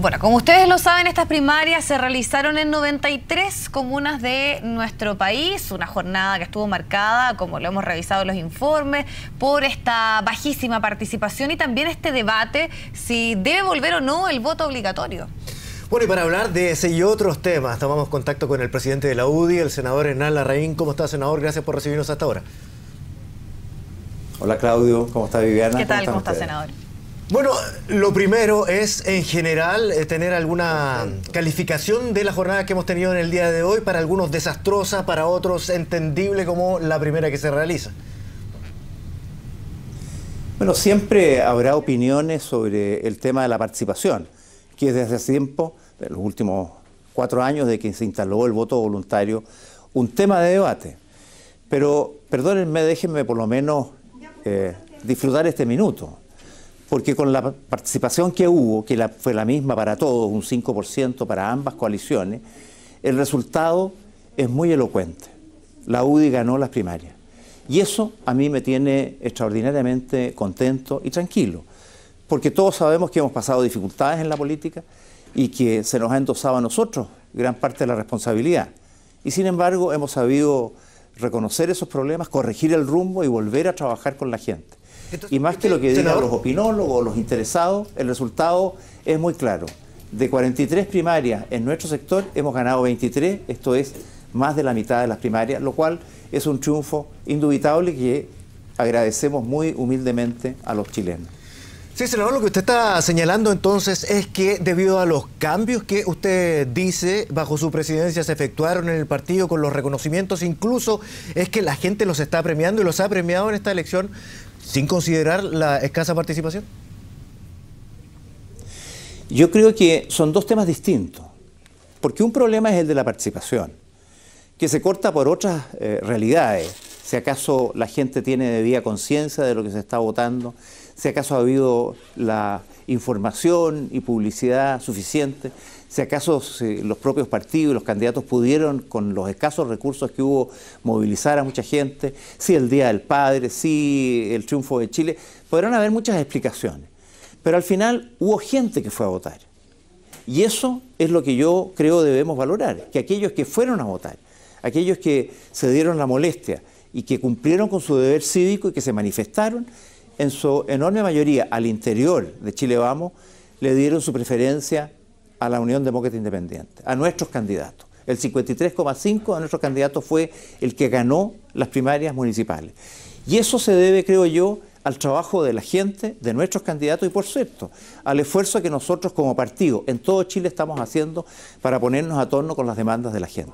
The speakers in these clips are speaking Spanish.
Bueno, como ustedes lo saben, estas primarias se realizaron en 93 comunas de nuestro país, una jornada que estuvo marcada, como lo hemos revisado en los informes, por esta bajísima participación y también este debate si debe volver o no el voto obligatorio. Bueno, y para hablar de ese y otros temas, tomamos contacto con el presidente de la UDI, el senador Hernán Larraín. ¿Cómo está, senador? Gracias por recibirnos hasta ahora. Hola, Claudio. ¿Cómo está, Viviana? ¿Qué tal? ¿Cómo está, senador? Bueno, lo primero es en general eh, tener alguna calificación de la jornada que hemos tenido en el día de hoy, para algunos desastrosa, para otros entendible como la primera que se realiza. Bueno, siempre habrá opiniones sobre el tema de la participación, que es desde hace tiempo, los últimos cuatro años de que se instaló el voto voluntario, un tema de debate. Pero perdónenme, déjenme por lo menos eh, disfrutar este minuto porque con la participación que hubo, que fue la misma para todos, un 5% para ambas coaliciones, el resultado es muy elocuente. La UDI ganó las primarias. Y eso a mí me tiene extraordinariamente contento y tranquilo, porque todos sabemos que hemos pasado dificultades en la política y que se nos ha endosado a nosotros gran parte de la responsabilidad. Y sin embargo hemos sabido reconocer esos problemas, corregir el rumbo y volver a trabajar con la gente y más que lo que digan los opinólogos, los interesados, el resultado es muy claro. De 43 primarias en nuestro sector hemos ganado 23, esto es más de la mitad de las primarias, lo cual es un triunfo indubitable que agradecemos muy humildemente a los chilenos. Sí, senador, lo que usted está señalando entonces es que debido a los cambios que usted dice bajo su presidencia se efectuaron en el partido con los reconocimientos, incluso es que la gente los está premiando y los ha premiado en esta elección sin considerar la escasa participación? Yo creo que son dos temas distintos, porque un problema es el de la participación, que se corta por otras eh, realidades, si acaso la gente tiene debida conciencia de lo que se está votando, si acaso ha habido la información y publicidad suficiente. Si acaso los propios partidos y los candidatos pudieron, con los escasos recursos que hubo, movilizar a mucha gente, si el Día del Padre, si el triunfo de Chile, podrán haber muchas explicaciones. Pero al final hubo gente que fue a votar. Y eso es lo que yo creo debemos valorar, que aquellos que fueron a votar, aquellos que se dieron la molestia y que cumplieron con su deber cívico y que se manifestaron, en su enorme mayoría al interior de Chile Vamos, le dieron su preferencia a la Unión Demócrata Independiente, a nuestros candidatos. El 53,5 de nuestros candidatos fue el que ganó las primarias municipales. Y eso se debe, creo yo, al trabajo de la gente, de nuestros candidatos y, por cierto, al esfuerzo que nosotros como partido en todo Chile estamos haciendo para ponernos a torno con las demandas de la gente.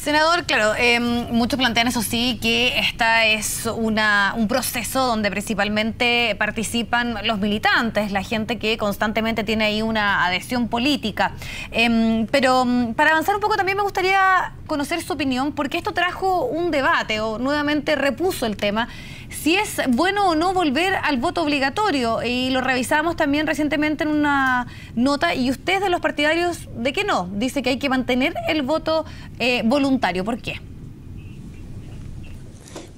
Senador, claro, em, muchos plantean eso sí, que esta es un proceso donde principalmente participan los militantes, la gente que constantemente tiene ahí una adhesión política. Em, pero em, para avanzar un poco también me gustaría conocer su opinión, porque esto trajo un debate o nuevamente repuso el tema si es bueno o no volver al voto obligatorio. Y lo revisamos también recientemente en una nota. Y usted de los partidarios, ¿de que no? Dice que hay que mantener el voto eh, voluntario. ¿Por qué?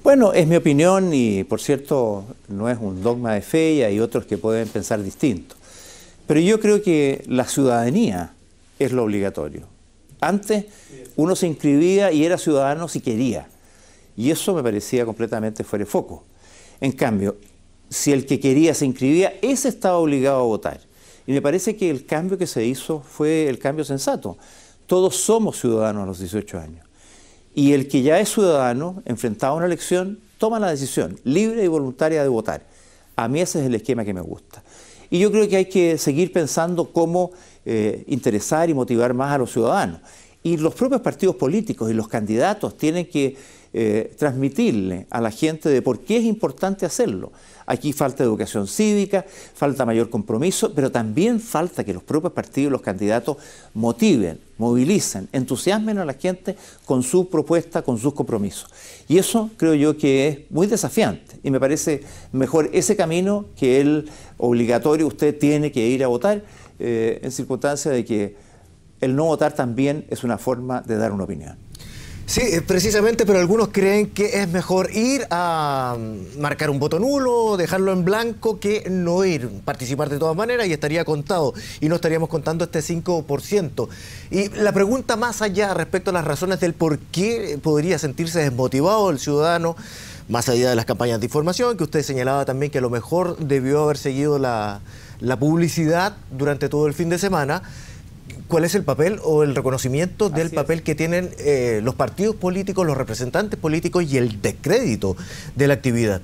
Bueno, es mi opinión y por cierto no es un dogma de fe y hay otros que pueden pensar distinto. Pero yo creo que la ciudadanía es lo obligatorio. Antes uno se inscribía y era ciudadano si quería. Y eso me parecía completamente fuera de foco. En cambio, si el que quería se inscribía, ese estaba obligado a votar. Y me parece que el cambio que se hizo fue el cambio sensato. Todos somos ciudadanos a los 18 años. Y el que ya es ciudadano, enfrentado a una elección, toma la decisión libre y voluntaria de votar. A mí ese es el esquema que me gusta. Y yo creo que hay que seguir pensando cómo eh, interesar y motivar más a los ciudadanos. Y los propios partidos políticos y los candidatos tienen que eh, transmitirle a la gente de por qué es importante hacerlo. Aquí falta educación cívica, falta mayor compromiso, pero también falta que los propios partidos, los candidatos, motiven, movilicen, entusiasmen a la gente con sus propuestas, con sus compromisos. Y eso creo yo que es muy desafiante y me parece mejor ese camino que el obligatorio usted tiene que ir a votar eh, en circunstancia de que el no votar también es una forma de dar una opinión. Sí, eh, precisamente, pero algunos creen que es mejor ir a mm, marcar un voto nulo, dejarlo en blanco, que no ir, participar de todas maneras y estaría contado, y no estaríamos contando este 5%. Y la pregunta más allá respecto a las razones del por qué podría sentirse desmotivado el ciudadano, más allá de las campañas de información, que usted señalaba también que a lo mejor debió haber seguido la, la publicidad durante todo el fin de semana, cuál es el papel o el reconocimiento del papel que tienen eh, los partidos políticos, los representantes políticos y el descrédito de la actividad.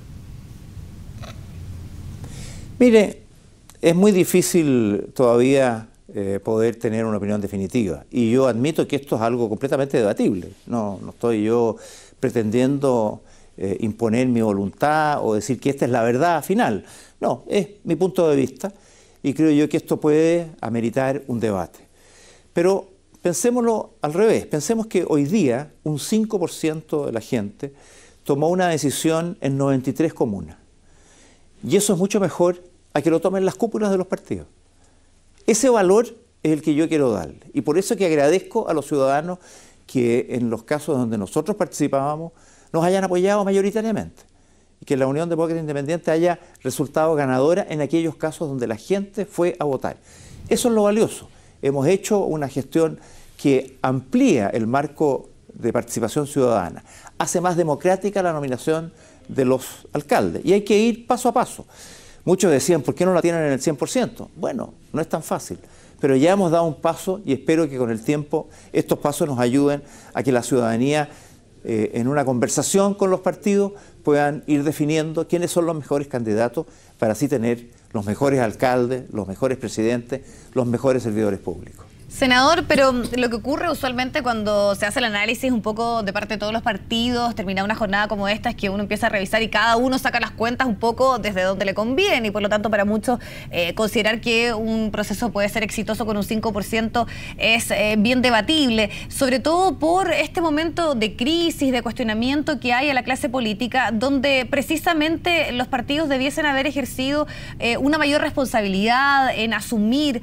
Mire, es muy difícil todavía eh, poder tener una opinión definitiva. Y yo admito que esto es algo completamente debatible. No, no estoy yo pretendiendo eh, imponer mi voluntad o decir que esta es la verdad final. No, es mi punto de vista y creo yo que esto puede ameritar un debate. Pero pensémoslo al revés, pensemos que hoy día un 5% de la gente tomó una decisión en 93 comunas. Y eso es mucho mejor a que lo tomen las cúpulas de los partidos. Ese valor es el que yo quiero darle. Y por eso es que agradezco a los ciudadanos que en los casos donde nosotros participábamos nos hayan apoyado mayoritariamente. Y que la Unión Demócrata Independiente haya resultado ganadora en aquellos casos donde la gente fue a votar. Eso es lo valioso hemos hecho una gestión que amplía el marco de participación ciudadana, hace más democrática la nominación de los alcaldes. Y hay que ir paso a paso. Muchos decían, ¿por qué no la tienen en el 100%? Bueno, no es tan fácil, pero ya hemos dado un paso y espero que con el tiempo estos pasos nos ayuden a que la ciudadanía, eh, en una conversación con los partidos, puedan ir definiendo quiénes son los mejores candidatos para así tener los mejores alcaldes, los mejores presidentes, los mejores servidores públicos. Senador, pero lo que ocurre usualmente cuando se hace el análisis un poco de parte de todos los partidos, termina una jornada como esta, es que uno empieza a revisar y cada uno saca las cuentas un poco desde donde le conviene y por lo tanto para muchos eh, considerar que un proceso puede ser exitoso con un 5% es eh, bien debatible, sobre todo por este momento de crisis, de cuestionamiento que hay a la clase política, donde precisamente los partidos debiesen haber ejercido eh, una mayor responsabilidad en asumir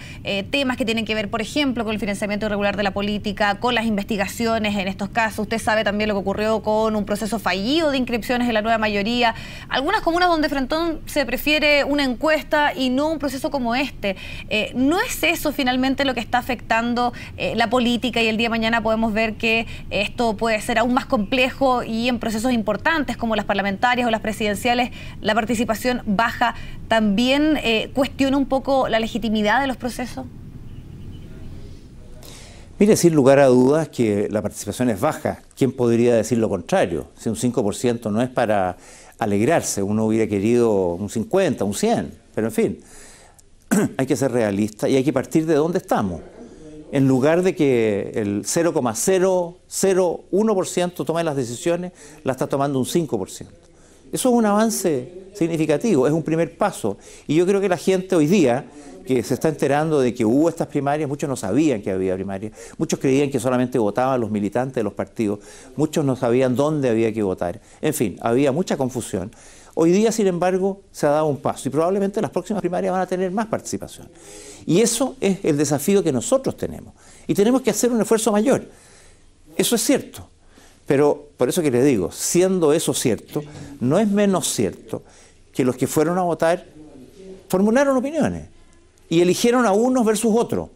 temas que tienen que ver, por ejemplo, con el financiamiento irregular de la política, con las investigaciones en estos casos. Usted sabe también lo que ocurrió con un proceso fallido de inscripciones de la nueva mayoría. Algunas comunas donde Frentón se prefiere una encuesta y no un proceso como este. Eh, ¿No es eso finalmente lo que está afectando eh, la política y el día de mañana podemos ver que esto puede ser aún más complejo y en procesos importantes como las parlamentarias o las presidenciales la participación baja también eh, cuestiona un poco la legitimidad de los procesos? Y decir, lugar a dudas que la participación es baja. ¿Quién podría decir lo contrario? Si un 5% no es para alegrarse, uno hubiera querido un 50, un 100, pero en fin, hay que ser realista y hay que partir de dónde estamos. En lugar de que el 0,001% tome las decisiones, la está tomando un 5%. Eso es un avance significativo, es un primer paso. Y yo creo que la gente hoy día que se está enterando de que hubo estas primarias, muchos no sabían que había primarias, muchos creían que solamente votaban los militantes de los partidos, muchos no sabían dónde había que votar. En fin, había mucha confusión. Hoy día, sin embargo, se ha dado un paso y probablemente las próximas primarias van a tener más participación. Y eso es el desafío que nosotros tenemos. Y tenemos que hacer un esfuerzo mayor. Eso es cierto. Pero por eso que le digo, siendo eso cierto, no es menos cierto que los que fueron a votar formularon opiniones y eligieron a unos versus otros.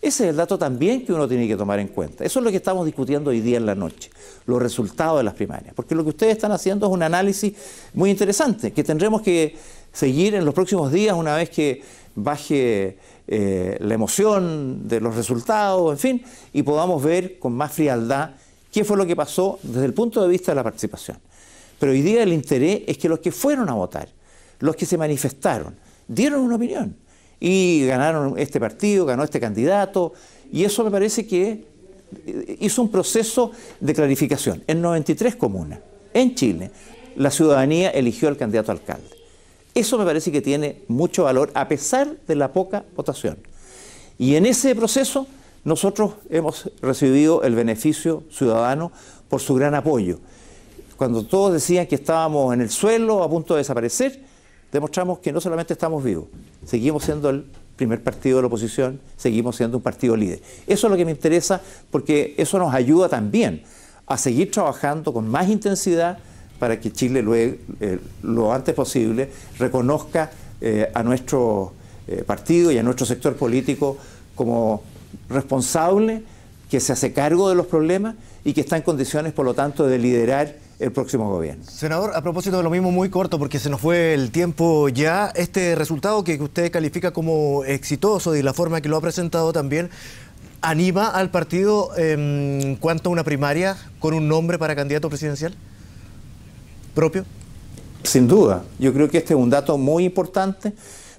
Ese es el dato también que uno tiene que tomar en cuenta. Eso es lo que estamos discutiendo hoy día en la noche, los resultados de las primarias. Porque lo que ustedes están haciendo es un análisis muy interesante, que tendremos que seguir en los próximos días una vez que baje eh, la emoción de los resultados, en fin, y podamos ver con más frialdad qué fue lo que pasó desde el punto de vista de la participación. Pero hoy día el interés es que los que fueron a votar, los que se manifestaron, dieron una opinión y ganaron este partido, ganó este candidato, y eso me parece que eh, hizo un proceso de clarificación. En 93 comunas, en Chile, la ciudadanía eligió al candidato alcalde. Eso me parece que tiene mucho valor a pesar de la poca votación. Y en ese proceso nosotros hemos recibido el beneficio ciudadano por su gran apoyo. Cuando todos decían que estábamos en el suelo, a punto de desaparecer, demostramos que no solamente estamos vivos, seguimos siendo el primer partido de la oposición, seguimos siendo un partido líder. Eso es lo que me interesa porque eso nos ayuda también a seguir trabajando con más intensidad para que Chile lo, eh, lo antes posible reconozca eh, a nuestro eh, partido y a nuestro sector político como responsable, que se hace cargo de los problemas y que está en condiciones, por lo tanto, de liderar el próximo gobierno. Senador, a propósito de lo mismo, muy corto, porque se nos fue el tiempo ya, este resultado que usted califica como exitoso y la forma que lo ha presentado también, ¿anima al partido en em, cuanto a una primaria con un nombre para candidato presidencial propio? Sin duda, yo creo que este es un dato muy importante.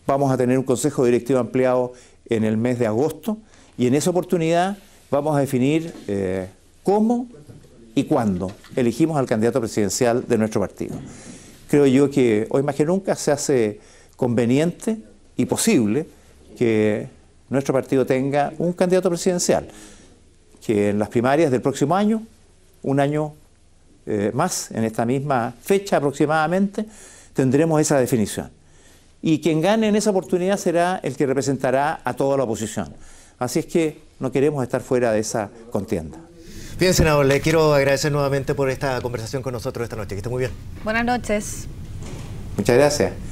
Vamos a tener un consejo directivo ampliado en el mes de agosto. Y en esa oportunidad vamos a definir eh, cómo y cuándo elegimos al candidato presidencial de nuestro partido. Creo yo que hoy más que nunca se hace conveniente y posible que nuestro partido tenga un candidato presidencial, que en las primarias del próximo año, un año eh, más, en esta misma fecha aproximadamente, tendremos esa definición. Y quien gane en esa oportunidad será el que representará a toda la oposición. Así es que no queremos estar fuera de esa contienda. Bien, senador, le quiero agradecer nuevamente por esta conversación con nosotros esta noche. Que esté muy bien. Buenas noches. Muchas gracias.